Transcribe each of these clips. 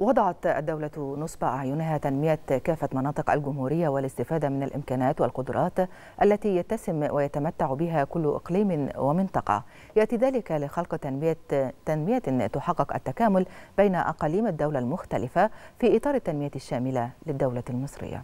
وضعت الدولة نصب أعينها تنمية كافة مناطق الجمهورية والاستفادة من الإمكانات والقدرات التي يتسم ويتمتع بها كل إقليم ومنطقة يأتي ذلك لخلق تنمية, تنمية تحقق التكامل بين أقاليم الدولة المختلفة في إطار التنمية الشاملة للدولة المصرية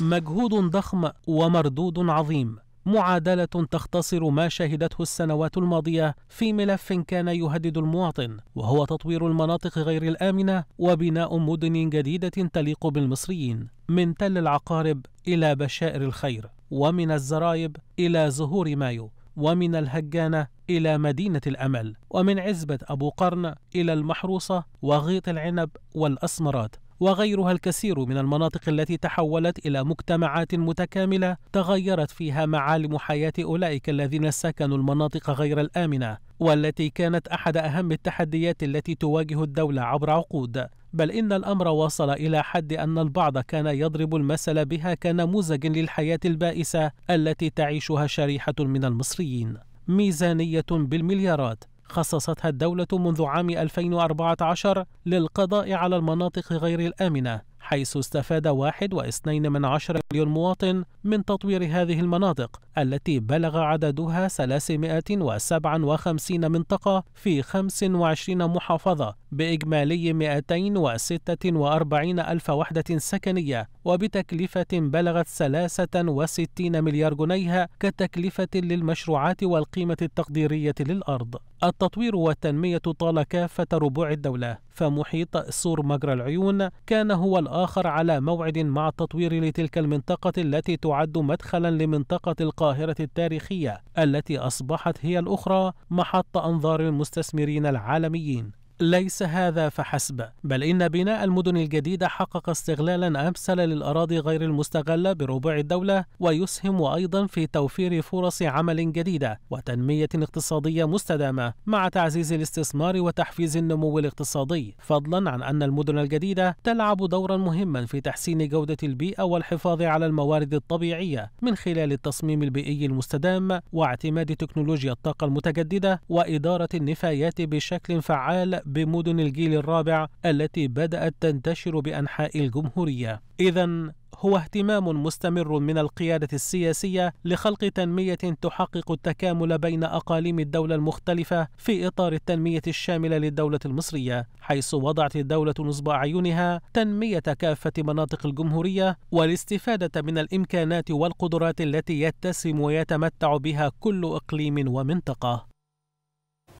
مجهود ضخم ومردود عظيم معادله تختصر ما شهدته السنوات الماضيه في ملف كان يهدد المواطن وهو تطوير المناطق غير الامنه وبناء مدن جديده تليق بالمصريين من تل العقارب الى بشائر الخير ومن الزرايب الى زهور مايو ومن الهجانة إلى مدينة الأمل ومن عزبة أبو قرن إلى المحروسة وغيط العنب والأسمرات وغيرها الكثير من المناطق التي تحولت إلى مجتمعات متكاملة تغيرت فيها معالم حياة أولئك الذين سكنوا المناطق غير الآمنة والتي كانت أحد أهم التحديات التي تواجه الدولة عبر عقود بل إن الأمر وصل إلى حد أن البعض كان يضرب المثل بها كنموذج للحياة البائسة التي تعيشها شريحة من المصريين ميزانية بالمليارات خصصتها الدولة منذ عام 2014 للقضاء على المناطق غير الآمنة حيث استفاد واحد واثنين من عشر مليون مواطن من تطوير هذه المناطق التي بلغ عددها 357 منطقة في 25 محافظة بإجمالي 246 ألف وحدة سكنية وبتكلفة بلغت 63 مليار جنيه كتكلفة للمشروعات والقيمة التقديرية للأرض التطوير والتنمية طال كافة ربوع الدولة فمحيط سور مجرى العيون كان هو الآخر على موعد مع التطوير لتلك المنطقة التي تعد مدخلا لمنطقة القاهرة التاريخية التي أصبحت هي الأخرى محط أنظار المستثمرين العالميين ليس هذا فحسب بل إن بناء المدن الجديدة حقق استغلالا أمثل للأراضي غير المستغلة بربع الدولة ويسهم أيضا في توفير فرص عمل جديدة وتنمية اقتصادية مستدامة مع تعزيز الاستثمار وتحفيز النمو الاقتصادي فضلا عن أن المدن الجديدة تلعب دورا مهما في تحسين جودة البيئة والحفاظ على الموارد الطبيعية من خلال التصميم البيئي المستدام واعتماد تكنولوجيا الطاقة المتجددة وإدارة النفايات بشكل فعال بمدن الجيل الرابع التي بدأت تنتشر بأنحاء الجمهورية. إذا هو اهتمام مستمر من القيادة السياسية لخلق تنمية تحقق التكامل بين أقاليم الدولة المختلفة في إطار التنمية الشاملة للدولة المصرية، حيث وضعت الدولة نصب أعينها تنمية كافة مناطق الجمهورية والاستفادة من الإمكانات والقدرات التي يتسم ويتمتع بها كل إقليم ومنطقة.